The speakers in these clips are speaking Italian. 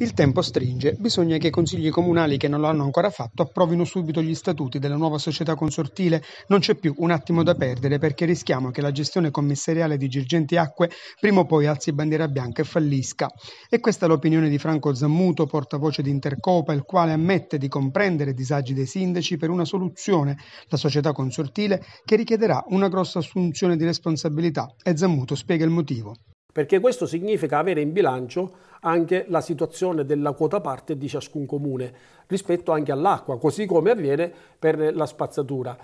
Il tempo stringe, bisogna che i consigli comunali che non lo hanno ancora fatto approvino subito gli statuti della nuova società consortile, non c'è più un attimo da perdere perché rischiamo che la gestione commissariale di Girgenti Acque prima o poi alzi bandiera bianca e fallisca. E questa è l'opinione di Franco Zammuto, portavoce di Intercopa, il quale ammette di comprendere i disagi dei sindaci per una soluzione, la società consortile, che richiederà una grossa assunzione di responsabilità e Zammuto spiega il motivo perché questo significa avere in bilancio anche la situazione della quota parte di ciascun comune rispetto anche all'acqua, così come avviene per la spazzatura.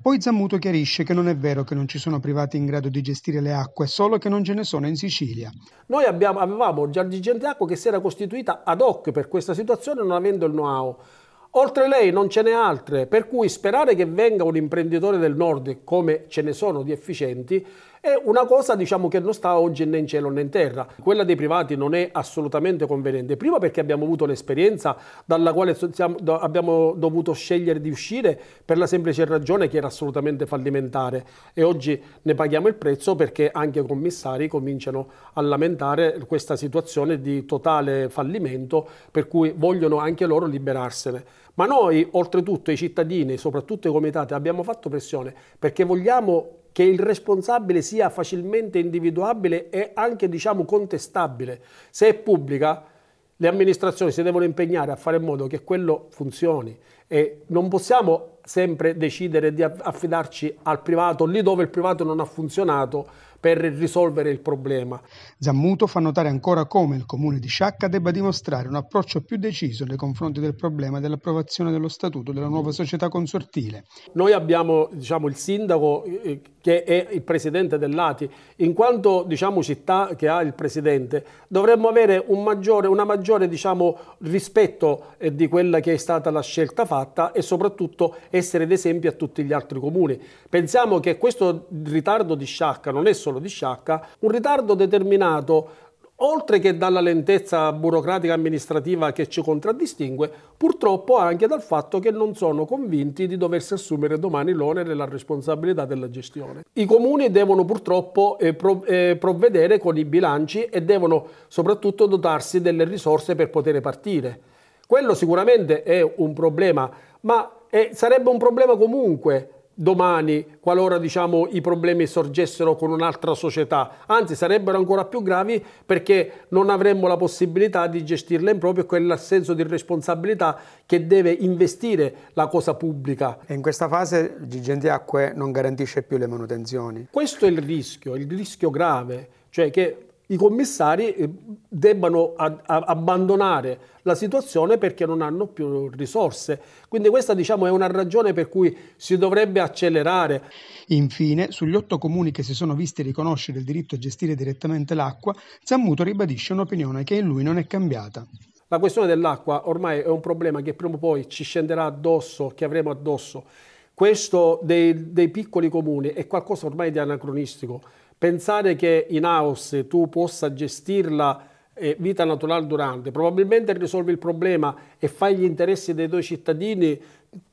Poi Zammuto chiarisce che non è vero che non ci sono privati in grado di gestire le acque, solo che non ce ne sono in Sicilia. Noi abbiamo, avevamo Giardigen acqua che si era costituita ad hoc per questa situazione non avendo il know-how. Oltre lei non ce n'è altre, per cui sperare che venga un imprenditore del nord, come ce ne sono di efficienti, è una cosa diciamo, che non sta oggi né in cielo né in terra. Quella dei privati non è assolutamente conveniente. Prima perché abbiamo avuto l'esperienza dalla quale abbiamo dovuto scegliere di uscire per la semplice ragione che era assolutamente fallimentare e oggi ne paghiamo il prezzo perché anche i commissari cominciano a lamentare questa situazione di totale fallimento per cui vogliono anche loro liberarsene. Ma noi oltretutto i cittadini, soprattutto i comitati, abbiamo fatto pressione perché vogliamo che il responsabile sia facilmente individuabile e anche diciamo contestabile. Se è pubblica, le amministrazioni si devono impegnare a fare in modo che quello funzioni e non possiamo sempre decidere di affidarci al privato lì dove il privato non ha funzionato per risolvere il problema. Zammuto fa notare ancora come il comune di Sciacca debba dimostrare un approccio più deciso nei confronti del problema dell'approvazione dello statuto della nuova società consortile. Noi abbiamo diciamo, il sindaco eh, che è il presidente dell'ATI, in quanto diciamo, città che ha il presidente dovremmo avere un maggiore, una maggiore diciamo, rispetto eh, di quella che è stata la scelta fatta fatta e soprattutto essere d'esempio a tutti gli altri comuni. Pensiamo che questo ritardo di Sciacca non è solo di Sciacca, un ritardo determinato oltre che dalla lentezza burocratica amministrativa che ci contraddistingue, purtroppo anche dal fatto che non sono convinti di doversi assumere domani l'onere e la responsabilità della gestione. I comuni devono purtroppo eh, eh, provvedere con i bilanci e devono soprattutto dotarsi delle risorse per poter partire. Quello sicuramente è un problema, ma è, sarebbe un problema comunque domani qualora diciamo, i problemi sorgessero con un'altra società, anzi sarebbero ancora più gravi perché non avremmo la possibilità di gestirle in proprio quell'assenso di responsabilità che deve investire la cosa pubblica. E in questa fase Gigenti Acque non garantisce più le manutenzioni. Questo è il rischio, il rischio grave, cioè che i commissari eh, debbano abbandonare la situazione perché non hanno più risorse. Quindi questa diciamo, è una ragione per cui si dovrebbe accelerare. Infine, sugli otto comuni che si sono visti riconoscere il diritto a gestire direttamente l'acqua, Zammuto ribadisce un'opinione che in lui non è cambiata. La questione dell'acqua ormai è un problema che prima o poi ci scenderà addosso, che avremo addosso questo dei, dei piccoli comuni è qualcosa ormai di anacronistico. Pensare che in house tu possa gestirla eh, vita naturale durante, probabilmente risolvi il problema e fai gli interessi dei tuoi cittadini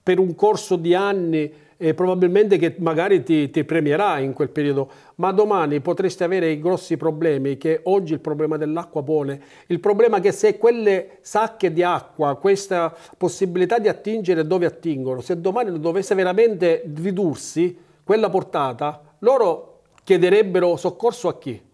per un corso di anni e probabilmente che magari ti, ti, premierà in quel periodo, ma domani potresti avere i grossi problemi che oggi il problema dell'acqua pone. Il problema è che se quelle sacche di acqua, questa possibilità di attingere dove attingono, se domani dovesse veramente ridursi quella portata, loro chiederebbero soccorso a chi?